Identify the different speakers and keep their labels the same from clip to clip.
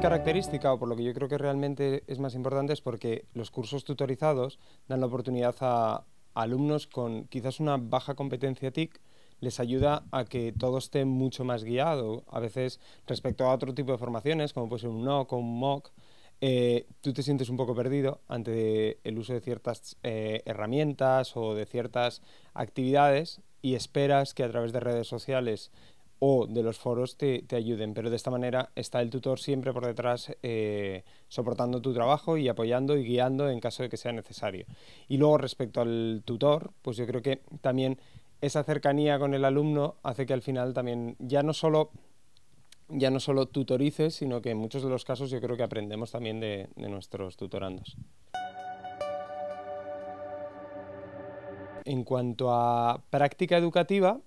Speaker 1: característica, o por lo que yo creo que realmente es más importante, es porque los cursos tutorizados dan la oportunidad a, alumnos con quizás una baja competencia TIC, les ayuda a que todo esté mucho más guiado. A veces, respecto a otro tipo de formaciones, como puede ser un NOC o un MOOC, eh, tú te sientes un poco perdido ante el uso de ciertas eh, herramientas o de ciertas actividades y esperas que a través de redes sociales o de los foros te, te, ayuden, pero de esta manera está el tutor siempre por detrás eh, soportando tu trabajo y apoyando y guiando en caso de que sea necesario. Y luego respecto al tutor, pues yo creo que también esa cercanía con el alumno hace que al final también ya no solo ya no solo tutorices, sino que en muchos de los casos yo creo que aprendemos también de, de nuestros tutorandos. En cuanto a práctica educativa,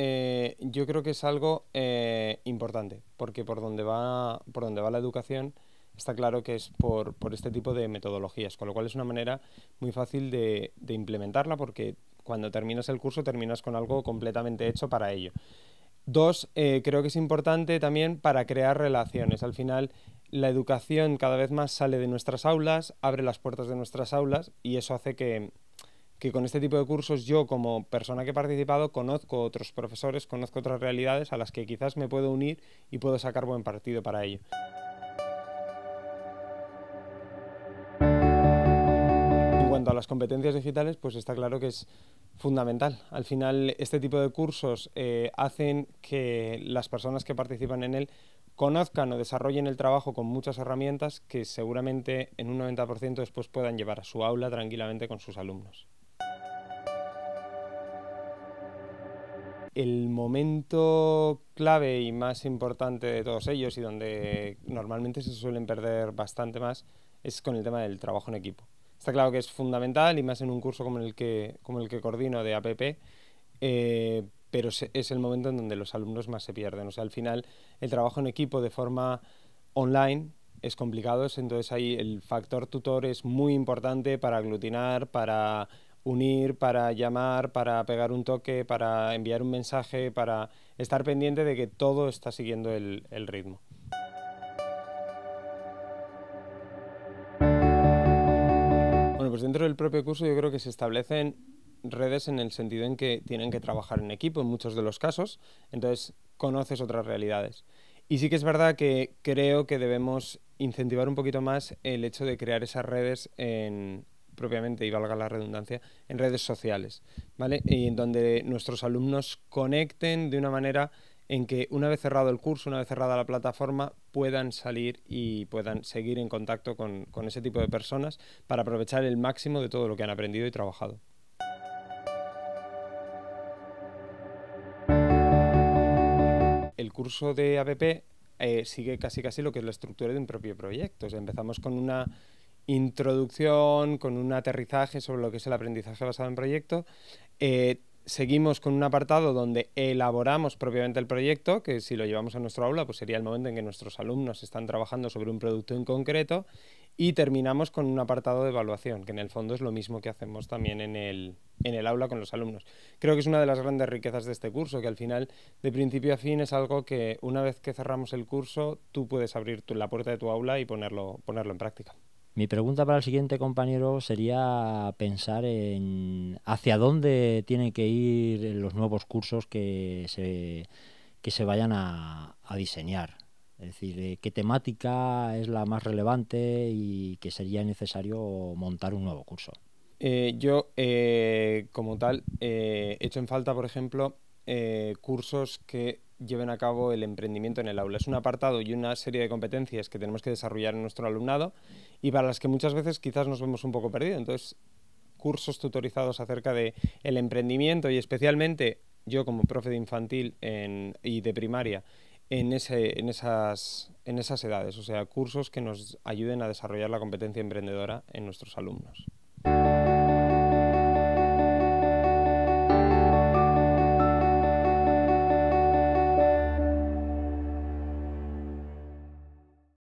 Speaker 1: eh, yo creo que es algo eh, importante, porque por donde, va, por donde va la educación está claro que es por, este tipo de metodologías, con lo cual es una manera muy fácil de, implementarla porque cuando terminas el curso terminas con algo completamente hecho para ello. Dos, eh, creo que es importante también para crear relaciones. Al final, la educación cada vez más sale de nuestras aulas, abre las puertas de nuestras aulas y eso hace que, que con este tipo de cursos yo como persona que he participado conozco otros profesores, conozco otras realidades a las que quizás me puedo unir y puedo sacar buen partido para ello. En cuanto a las competencias digitales, pues está claro que es fundamental. Al final, este tipo de cursos eh, hacen que las personas que participan en él conozcan o desarrollen el trabajo con muchas herramientas que seguramente en un 90% después puedan llevar a su aula tranquilamente con sus alumnos. el momento clave y más importante de todos ellos y donde normalmente se suelen perder bastante más es con el tema del trabajo en equipo. Está claro que es fundamental y más en un curso como el que, como el que coordino de APP, eh, pero es el momento en donde los alumnos más se pierden. O sea, al final el trabajo en equipo de forma online es complicado, entonces ahí el factor tutor es muy importante para aglutinar, para unir, para llamar, para pegar un toque, para enviar un mensaje, para estar pendiente de que todo está siguiendo el, ritmo. Bueno, pues dentro del propio curso yo creo que se establecen redes en el sentido en que tienen que trabajar en equipo en muchos de los casos, entonces conoces otras realidades. Y sí que es verdad que creo que debemos incentivar un poquito más el hecho de crear esas redes en, propiamente, y valga la redundancia, en redes sociales, ¿vale? Y en donde nuestros alumnos conecten de una manera en que una vez cerrado el curso, una vez cerrada la plataforma, puedan salir y puedan seguir en contacto con, ese tipo de personas para aprovechar el máximo de todo lo que han aprendido y trabajado. El curso de ABP eh, sigue casi casi lo que es la estructura de un propio proyecto. empezamos con una introducción, con un aterrizaje sobre lo que es el aprendizaje basado en proyecto. Eh, seguimos con un apartado donde elaboramos propiamente el proyecto, que si lo llevamos a nuestro aula, pues sería el momento en que nuestros alumnos están trabajando sobre un producto en concreto. Y terminamos con un apartado de evaluación, que en el fondo es lo mismo que hacemos también en el, en el aula con los alumnos. Creo que es una de las grandes riquezas de este curso, que al final, de principio a fin, es algo que una vez que cerramos el curso, tú puedes abrir la puerta de tu aula y ponerlo, ponerlo en práctica. Mi pregunta para el siguiente compañero sería pensar en hacia dónde tienen que ir los nuevos cursos que se, que se vayan a, diseñar. Es decir, eh, qué temática es la más relevante y que sería necesario montar un nuevo curso. Eh, yo, eh, como tal, he hecho en falta, por ejemplo, cursos que lleven a cabo el emprendimiento en el aula. Es un apartado y una serie de competencias que tenemos que desarrollar en nuestro alumnado y para las que muchas veces quizás nos vemos un poco perdidos. Entonces, cursos tutorizados acerca del el emprendimiento y especialmente yo como profe de infantil y de primaria en esas edades, o sea, cursos que nos ayuden a desarrollar la competencia emprendedora en nuestros alumnos.